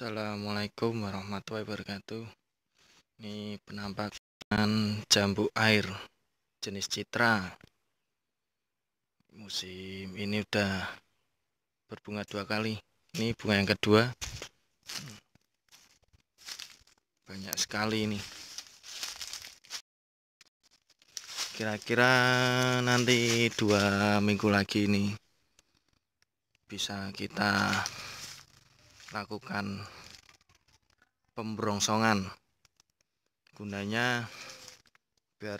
Assalamualaikum warahmatullahi wabarakatuh Ini penampakan jambu air Jenis citra Musim ini udah Berbunga dua kali Ini bunga yang kedua Banyak sekali ini Kira-kira nanti dua minggu lagi ini Bisa kita lakukan pemberongsongan gunanya biar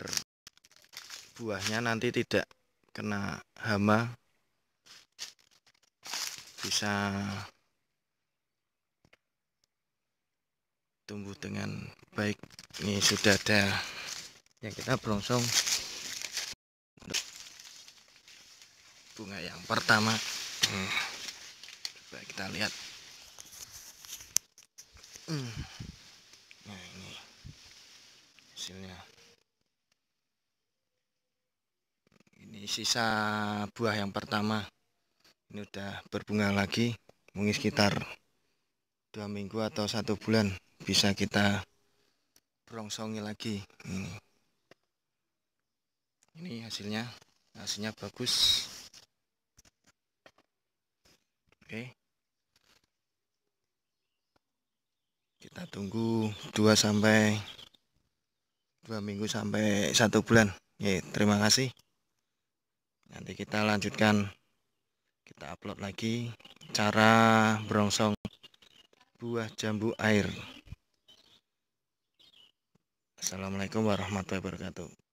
buahnya nanti tidak kena hama bisa tumbuh dengan baik ini sudah ada yang kita berongsong bunga yang pertama hmm. coba kita lihat hmm hasilnya ini sisa buah yang pertama ini udah berbunga lagi mungkin sekitar dua minggu atau satu bulan bisa kita berongsongi lagi ini hmm. ini hasilnya hasilnya bagus oke kita tunggu dua sampai dua minggu sampai satu bulan ya terima kasih nanti kita lanjutkan kita upload lagi cara berongsong buah jambu air Assalamualaikum warahmatullahi wabarakatuh